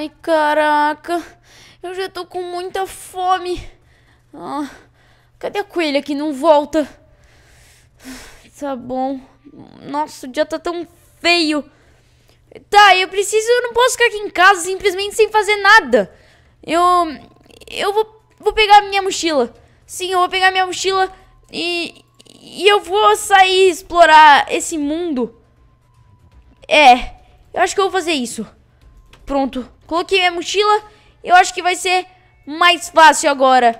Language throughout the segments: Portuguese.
Ai, caraca. Eu já tô com muita fome. Ah, cadê a coelha que não volta? Tá bom. Nossa, o dia tá tão feio. Tá, eu preciso... Eu não posso ficar aqui em casa simplesmente sem fazer nada. Eu... Eu vou, vou pegar minha mochila. Sim, eu vou pegar minha mochila e... E eu vou sair explorar esse mundo. É, eu acho que eu vou fazer isso. Pronto. Coloquei minha mochila. Eu acho que vai ser mais fácil agora.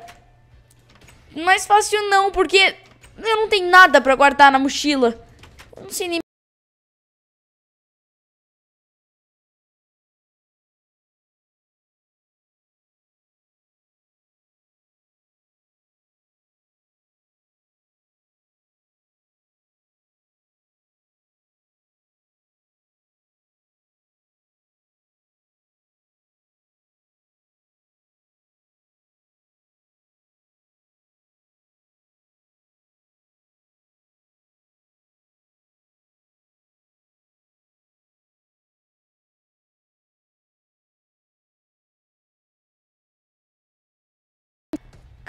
Mais fácil não, porque eu não tenho nada pra guardar na mochila. Eu não sei nem...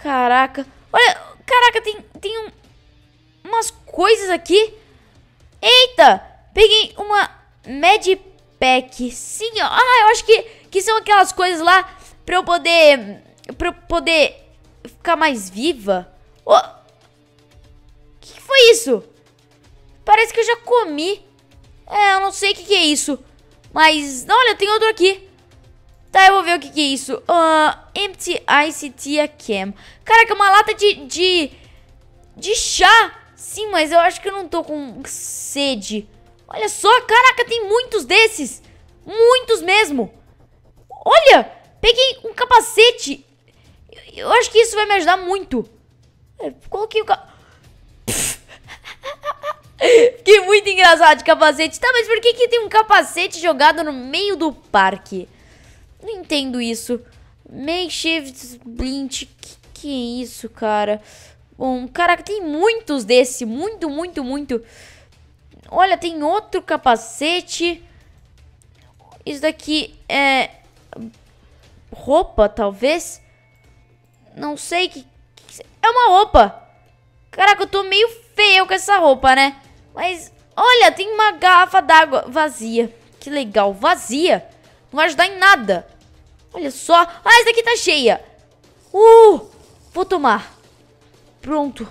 Caraca. Olha, caraca, tem, tem um, umas coisas aqui. Eita, peguei uma Medipack. Sim, ó. Ah, eu acho que, que são aquelas coisas lá pra eu poder... Pra eu poder ficar mais viva. O oh, que, que foi isso? Parece que eu já comi. É, eu não sei o que, que é isso. Mas, olha, tem outro aqui. Tá, eu vou ver o que, que é isso. Uh, empty Ice Tea Cam. Caraca, é uma lata de, de... De chá? Sim, mas eu acho que eu não tô com sede. Olha só, caraca, tem muitos desses. Muitos mesmo. Olha, peguei um capacete. Eu, eu acho que isso vai me ajudar muito. Eu é, coloquei o capacete. Fiquei muito engraçado de capacete. Tá, mas por que, que tem um capacete jogado no meio do parque? Não entendo isso. Makeshift Blint, que, que é isso, cara? Bom, caraca, tem muitos desse. Muito, muito, muito. Olha, tem outro capacete. Isso daqui é... Roupa, talvez? Não sei que... que é uma roupa! Caraca, eu tô meio feio com essa roupa, né? Mas, olha, tem uma garrafa d'água vazia. Que legal, vazia. Não vai ajudar em nada. Olha só. Ah, essa daqui tá cheia. Uh, vou tomar. Pronto.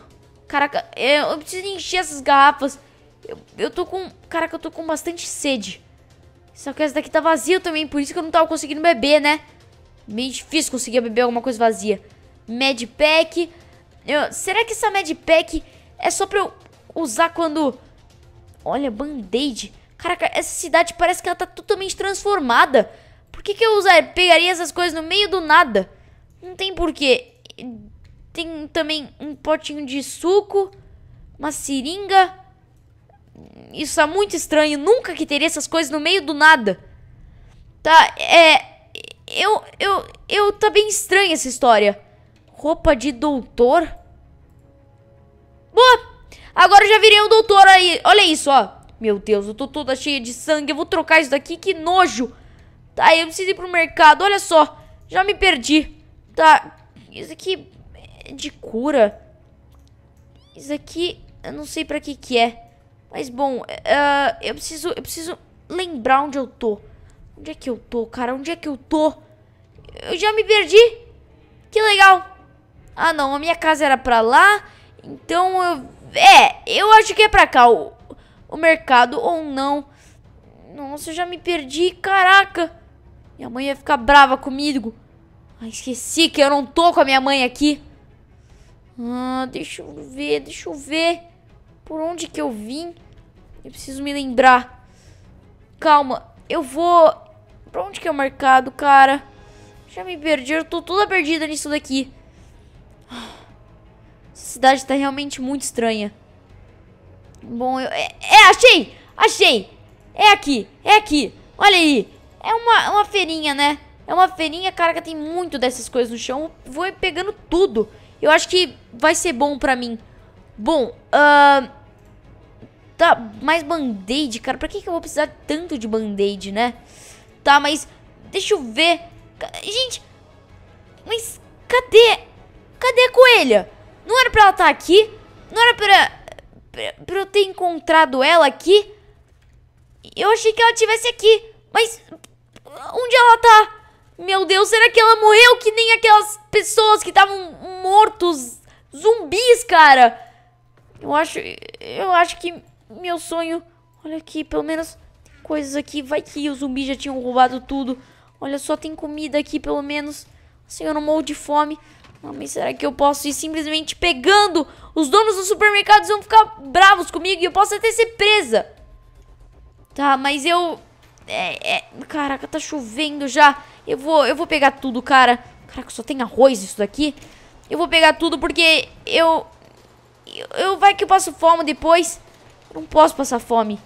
Caraca, eu, é, eu preciso encher essas garrafas. Eu, eu tô com... Caraca, eu tô com bastante sede. Só que essa daqui tá vazia também, por isso que eu não tava conseguindo beber, né? Meio difícil conseguir beber alguma coisa vazia. Medpack. Eu, será que essa Medpack é só pra eu usar quando... Olha, band-aid. Caraca, essa cidade parece que ela tá totalmente transformada. Por que, que eu usar, pegaria essas coisas no meio do nada? Não tem porquê. Tem também um potinho de suco, uma seringa. Isso é muito estranho. Nunca que teria essas coisas no meio do nada. Tá, é. Eu. Eu. Eu. Tá bem estranha essa história. Roupa de doutor? Boa! Agora eu já virei um doutor aí. Olha isso, ó. Meu Deus, eu tô toda cheia de sangue. Eu vou trocar isso daqui, que nojo. Tá, eu preciso ir pro mercado. Olha só, já me perdi. Tá, isso aqui é de cura. Isso aqui, eu não sei pra que que é. Mas, bom, uh, eu preciso eu preciso lembrar onde eu tô. Onde é que eu tô, cara? Onde é que eu tô? Eu já me perdi. Que legal. Ah, não, a minha casa era pra lá. Então, eu... É, eu acho que é pra cá o mercado ou não. Nossa, eu já me perdi, caraca. Minha mãe ia ficar brava comigo. Ah, esqueci que eu não tô com a minha mãe aqui. Ah, deixa eu ver, deixa eu ver. Por onde que eu vim? Eu preciso me lembrar. Calma, eu vou... Pra onde que é o mercado, cara? Já me perdi, eu tô toda perdida nisso daqui. Ah, essa cidade tá realmente muito estranha. Bom, eu... É, é, achei! Achei! É aqui, é aqui. Olha aí. É uma, é uma feirinha, né? É uma feirinha, caraca, tem muito dessas coisas no chão. Vou pegando tudo. Eu acho que vai ser bom pra mim. Bom, uh... Tá, mais band-aid, cara. Pra que, que eu vou precisar tanto de band-aid, né? Tá, mas deixa eu ver. Gente, mas cadê? Cadê a coelha? Não era pra ela estar tá aqui? Não era pra pra, pra eu ter encontrado ela aqui. Eu achei que ela estivesse aqui, mas onde ela tá? Meu Deus, será que ela morreu que nem aquelas pessoas que estavam mortos, zumbis, cara? Eu acho, eu acho que meu sonho, olha aqui, pelo menos tem coisas aqui, vai que os zumbis já tinham roubado tudo. Olha só, tem comida aqui pelo menos. Assim eu não morro de fome. Não, mas será que eu posso ir simplesmente pegando? Os donos dos supermercados vão ficar bravos comigo e eu posso até ser presa. Tá, mas eu... É, é... Caraca, tá chovendo já. Eu vou, eu vou pegar tudo, cara. Caraca, só tem arroz isso daqui. Eu vou pegar tudo porque eu... Eu, eu vai que eu passo fome depois. Eu não posso passar fome.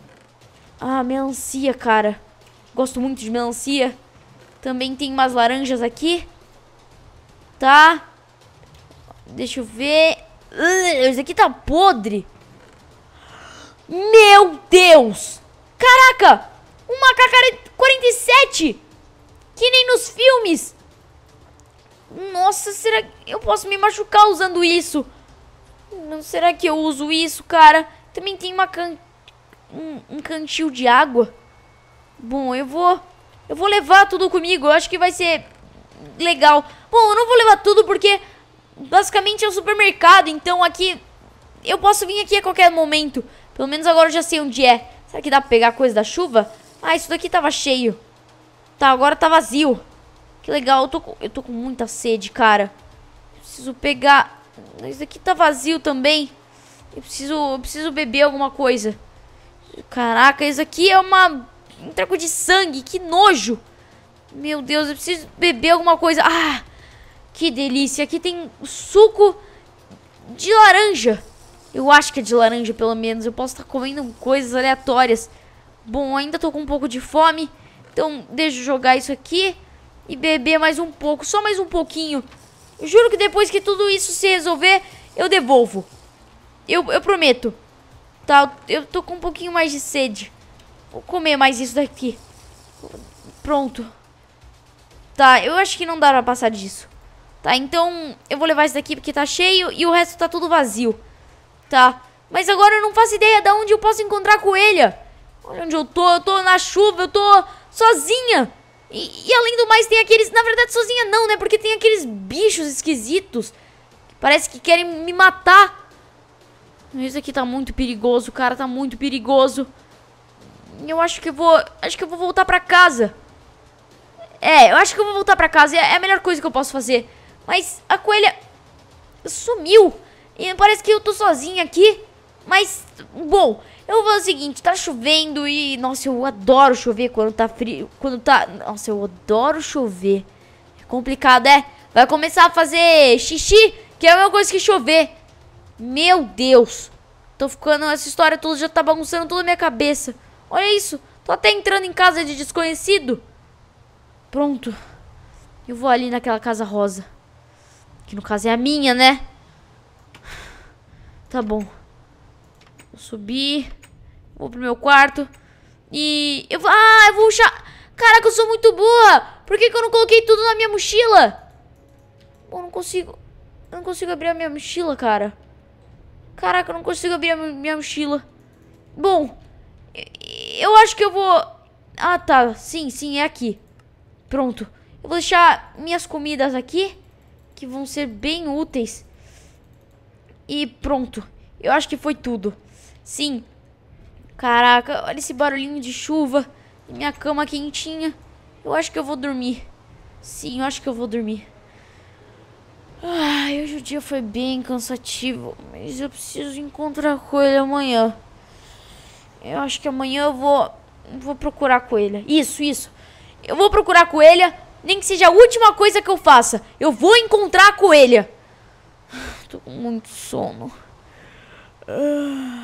Ah, melancia, cara. Gosto muito de melancia. Também tem umas laranjas aqui. Tá. Deixa eu ver. Uh, esse aqui tá podre. Meu Deus! Caraca! Uma K-47! Que nem nos filmes! Nossa, será que eu posso me machucar usando isso? Não será que eu uso isso, cara? Também tem uma can... um, um cantil de água. Bom, eu vou... Eu vou levar tudo comigo. Eu acho que vai ser legal. Bom, eu não vou levar tudo porque basicamente é um supermercado, então aqui eu posso vir aqui a qualquer momento. Pelo menos agora eu já sei onde é. Será que dá pra pegar coisa da chuva? Ah, isso daqui tava cheio. Tá, agora tá vazio. Que legal, eu tô com, eu tô com muita sede, cara. Eu preciso pegar... Isso daqui tá vazio também. Eu preciso, eu preciso beber alguma coisa. Caraca, isso aqui é uma... Um treco de sangue, que nojo. Meu Deus, eu preciso beber alguma coisa. Ah, que delícia. Aqui tem suco de laranja. Eu acho que é de laranja, pelo menos. Eu posso estar tá comendo coisas aleatórias. Bom, ainda estou com um pouco de fome. Então, deixa eu jogar isso aqui e beber mais um pouco. Só mais um pouquinho. Eu juro que depois que tudo isso se resolver, eu devolvo. Eu, eu prometo. Tá, eu tô com um pouquinho mais de sede. Vou comer mais isso daqui. Pronto. Tá, eu acho que não dá pra passar disso. Tá, então eu vou levar isso daqui porque tá cheio e o resto tá tudo vazio. Tá, mas agora eu não faço ideia de onde eu posso encontrar a coelha. Olha onde eu tô, eu tô na chuva, eu tô sozinha. E, e além do mais tem aqueles, na verdade sozinha não, né, porque tem aqueles bichos esquisitos que parece que querem me matar. Isso aqui tá muito perigoso, cara, tá muito perigoso. Eu acho que eu vou, acho que eu vou voltar pra casa. É, eu acho que eu vou voltar pra casa, é, é a melhor coisa que eu posso fazer. Mas a coelha sumiu. E parece que eu tô sozinha aqui. Mas, bom, eu vou fazer o seguinte, tá chovendo e... Nossa, eu adoro chover quando tá frio, quando tá... Nossa, eu adoro chover. É complicado, é? Vai começar a fazer xixi, que é a mesma coisa que chover. Meu Deus. Tô ficando... Essa história toda já tá bagunçando toda a minha cabeça. Olha isso. Tô até entrando em casa de desconhecido. Pronto. Eu vou ali naquela casa rosa. Que no caso é a minha, né? Tá bom. Vou subir. Vou pro meu quarto. E... Eu vou... Ah, eu vou puxar... Caraca, eu sou muito burra! Por que, que eu não coloquei tudo na minha mochila? Bom, não consigo... Eu não consigo abrir a minha mochila, cara. Caraca, eu não consigo abrir a minha mochila. Bom, eu acho que eu vou... Ah, tá. Sim, sim, é aqui. Pronto. Eu vou deixar minhas comidas aqui que vão ser bem úteis. E pronto. Eu acho que foi tudo. Sim. Caraca, olha esse barulhinho de chuva. Minha cama quentinha. Eu acho que eu vou dormir. Sim, eu acho que eu vou dormir. Ai, hoje o dia foi bem cansativo, mas eu preciso encontrar coelho amanhã. Eu acho que amanhã eu vou vou procurar coelha. Isso, isso. Eu vou procurar a coelha nem que seja a última coisa que eu faça. Eu vou encontrar a coelha. Ah, tô com muito sono. Ah.